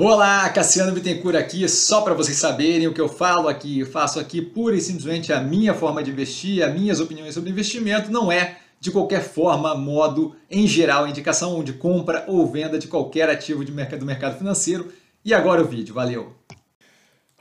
Olá, Cassiano Bittencourt aqui, só para vocês saberem o que eu falo aqui, eu faço aqui pura e simplesmente a minha forma de investir, as minhas opiniões sobre investimento, não é de qualquer forma, modo, em geral, indicação de compra ou venda de qualquer ativo de mercado, do mercado financeiro. E agora o vídeo, valeu!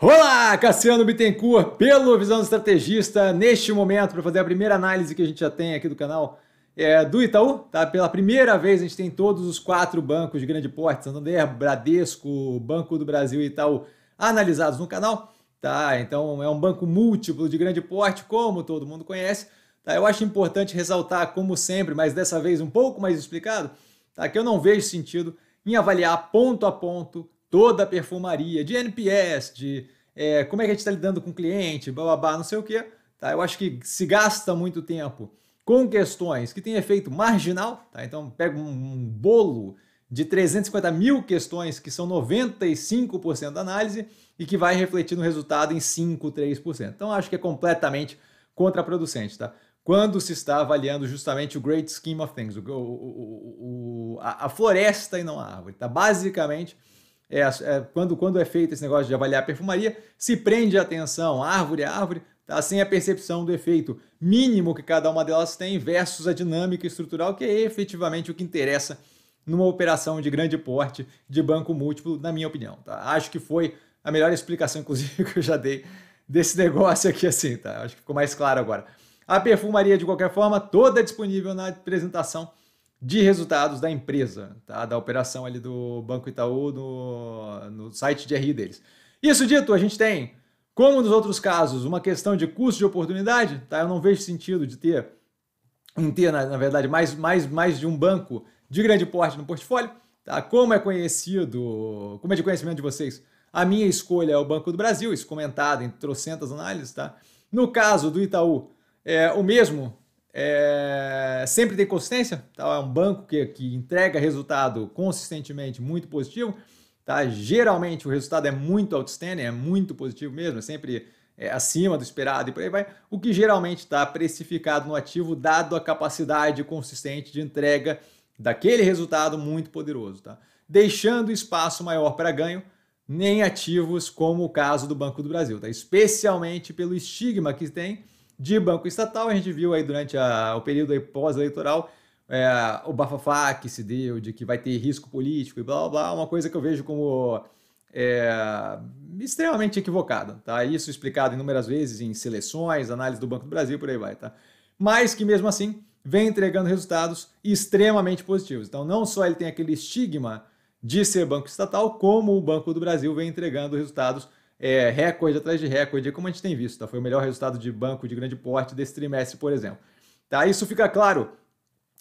Olá, Cassiano Bittencourt, pelo Visão do Estrategista, neste momento, para fazer a primeira análise que a gente já tem aqui do canal é, do Itaú. Tá? Pela primeira vez, a gente tem todos os quatro bancos de grande porte, Santander, Bradesco, Banco do Brasil e Itaú, analisados no canal. Tá? Então, é um banco múltiplo de grande porte, como todo mundo conhece. Tá? Eu acho importante ressaltar, como sempre, mas dessa vez um pouco mais explicado, tá? que eu não vejo sentido em avaliar ponto a ponto toda a perfumaria de NPS, de é, como é que a gente está lidando com o cliente, blá, não sei o quê. Tá? Eu acho que se gasta muito tempo com questões que têm efeito marginal, tá? então pega um bolo de 350 mil questões, que são 95% da análise, e que vai refletir no resultado em 5, 3%. Então, acho que é completamente contraproducente, tá? Quando se está avaliando justamente o Great Scheme of Things, o, o, o, a, a, floresta e não a árvore, tá? Basicamente, é, é, quando, quando é feito esse negócio de avaliar a perfumaria, se prende a atenção, árvore a é árvore, assim a percepção do efeito mínimo que cada uma delas tem versus a dinâmica estrutural, que é efetivamente o que interessa numa operação de grande porte de banco múltiplo, na minha opinião. Tá? Acho que foi a melhor explicação, inclusive, que eu já dei desse negócio aqui, assim, tá? Acho que ficou mais claro agora. A perfumaria, de qualquer forma, toda disponível na apresentação de resultados da empresa, tá? da operação ali do Banco Itaú no, no site de RI deles. Isso dito, a gente tem como nos outros casos, uma questão de custo de oportunidade, tá? eu não vejo sentido de ter, em ter, na, na verdade, mais, mais, mais de um banco de grande porte no portfólio. Tá? Como é conhecido, como é de conhecimento de vocês, a minha escolha é o Banco do Brasil, isso comentado em trocentas análises. Tá? No caso do Itaú, é o mesmo é, sempre tem consistência, tá? é um banco que, que entrega resultado consistentemente muito positivo. Tá? Geralmente o resultado é muito outstanding, é muito positivo mesmo, é sempre é, acima do esperado e por aí vai, o que geralmente está precificado no ativo, dado a capacidade consistente de entrega daquele resultado muito poderoso. Tá? Deixando espaço maior para ganho, nem ativos como o caso do Banco do Brasil, tá? especialmente pelo estigma que tem de banco estatal. A gente viu aí durante a, o período pós-eleitoral é, o bafafá que se deu de que vai ter risco político e blá blá, uma coisa que eu vejo como é, extremamente equivocada, tá? Isso explicado inúmeras vezes em seleções, análise do Banco do Brasil, por aí vai, tá? Mas que mesmo assim vem entregando resultados extremamente positivos. Então não só ele tem aquele estigma de ser banco estatal, como o Banco do Brasil vem entregando resultados é, recorde atrás de recorde, como a gente tem visto, tá? Foi o melhor resultado de banco de grande porte desse trimestre, por exemplo. Tá? Isso fica claro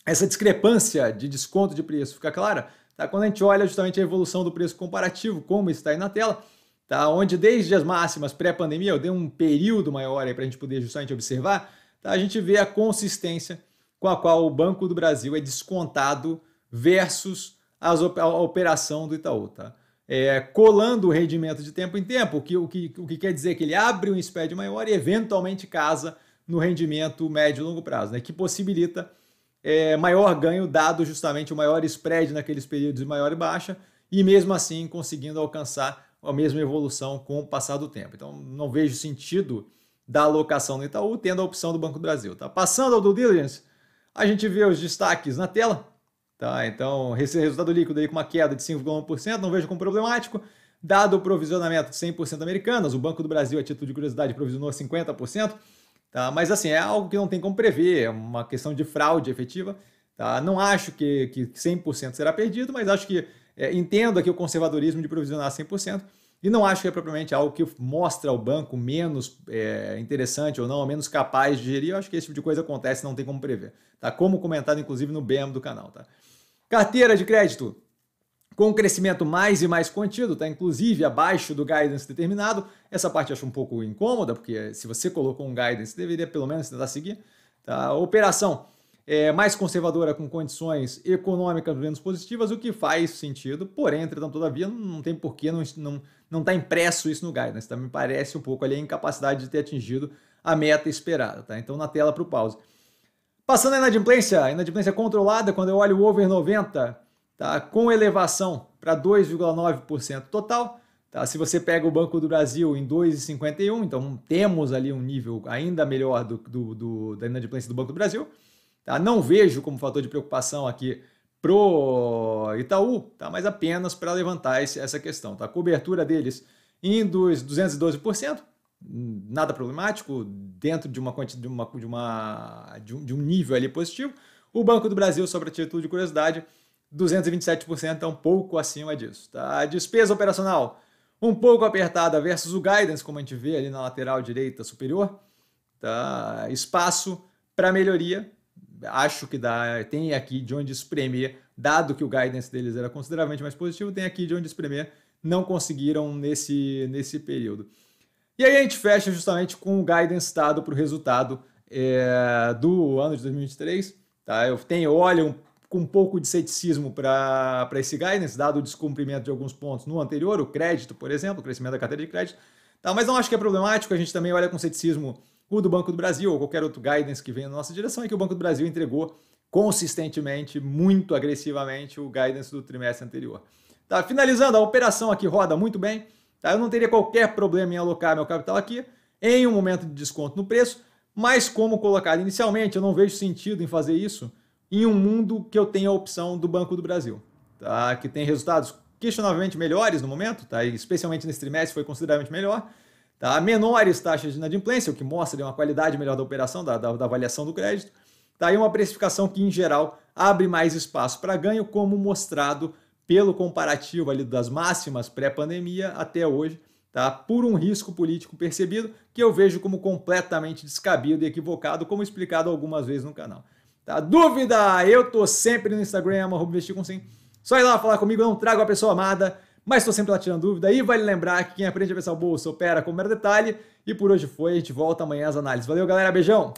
essa discrepância de desconto de preço fica clara tá? quando a gente olha justamente a evolução do preço comparativo, como está aí na tela, tá? onde desde as máximas pré-pandemia, eu dei um período maior para a gente poder justamente observar, tá? a gente vê a consistência com a qual o Banco do Brasil é descontado versus as, a operação do Itaú. Tá? É, colando o rendimento de tempo em tempo, o que, o, que, o que quer dizer que ele abre um spread maior e eventualmente casa no rendimento médio e longo prazo, né? que possibilita é, maior ganho dado justamente o maior spread naqueles períodos de maior e baixa, e mesmo assim conseguindo alcançar a mesma evolução com o passar do tempo. Então não vejo sentido da alocação no Itaú tendo a opção do Banco do Brasil. Tá? Passando ao due diligence, a gente vê os destaques na tela. Tá? Então, esse resultado líquido aí com uma queda de 5,1%, não vejo como problemático. Dado o provisionamento de 100% americanas, o Banco do Brasil, a título de curiosidade, provisionou 50%. Tá? Mas assim, é algo que não tem como prever, é uma questão de fraude efetiva. Tá? Não acho que, que 100% será perdido, mas acho que é, entendo aqui o conservadorismo de provisionar 100%. E não acho que é propriamente algo que mostra ao banco menos é, interessante ou não, ou menos capaz de gerir. Eu acho que esse tipo de coisa acontece, não tem como prever. Tá? Como comentado, inclusive, no BM do canal. Tá? Carteira de crédito. Com um crescimento mais e mais contido, está inclusive abaixo do guidance determinado, essa parte eu acho um pouco incômoda, porque se você colocou um guidance, deveria pelo menos tentar seguir. Tá? Operação é, mais conservadora com condições econômicas menos positivas, o que faz sentido, porém, entretanto, todavia, não tem porquê, não está não, não tá impresso isso no guidance, tá? me parece um pouco ali a incapacidade de ter atingido a meta esperada. Tá? Então, na tela para o pause. Passando a inadimplência, inadimplência controlada, quando eu olho o over 90, tá? com elevação para 2,9% total. Tá? Se você pega o Banco do Brasil em 2,51, então temos ali um nível ainda melhor do, do, do, da inadimplência do Banco do Brasil. Tá? Não vejo como fator de preocupação aqui pro Itaú, tá? mas apenas para levantar esse, essa questão. Tá? A cobertura deles em 212%, nada problemático, dentro de uma de uma, de uma de um, de um nível ali positivo. O Banco do Brasil, só para título de curiosidade, 227% é um pouco acima disso. Tá? A despesa operacional um pouco apertada versus o guidance, como a gente vê ali na lateral direita superior. Tá? Espaço para melhoria, acho que dá, tem aqui de onde espremer, dado que o guidance deles era consideravelmente mais positivo, tem aqui de onde espremer, não conseguiram nesse, nesse período. E aí a gente fecha justamente com o guidance dado para o resultado é, do ano de 2023. Tá? Eu tenho, olho com um pouco de ceticismo para esse guidance, dado o descumprimento de alguns pontos no anterior, o crédito, por exemplo, o crescimento da carteira de crédito. Tá, mas não acho que é problemático, a gente também olha com ceticismo o do Banco do Brasil ou qualquer outro guidance que venha na nossa direção, é que o Banco do Brasil entregou consistentemente, muito agressivamente, o guidance do trimestre anterior. Tá, finalizando, a operação aqui roda muito bem. Tá, eu não teria qualquer problema em alocar meu capital aqui em um momento de desconto no preço, mas como colocado inicialmente, eu não vejo sentido em fazer isso em um mundo que eu tenho a opção do Banco do Brasil, tá? que tem resultados questionavelmente melhores no momento, tá? E especialmente nesse trimestre foi consideravelmente melhor, tá? menores taxas de inadimplência, o que mostra uma qualidade melhor da operação, da, da, da avaliação do crédito, tá? e uma precificação que, em geral, abre mais espaço para ganho, como mostrado pelo comparativo ali das máximas pré-pandemia até hoje, tá? por um risco político percebido que eu vejo como completamente descabido e equivocado, como explicado algumas vezes no canal. Tá? Dúvida? Eu tô sempre no Instagram, investir com sim. Só ir lá falar comigo, eu não trago a pessoa amada, mas estou sempre lá tirando dúvida. E vale lembrar que quem aprende a pensar o bolso opera com o mero detalhe. E por hoje foi, a gente volta amanhã às análises. Valeu, galera, beijão!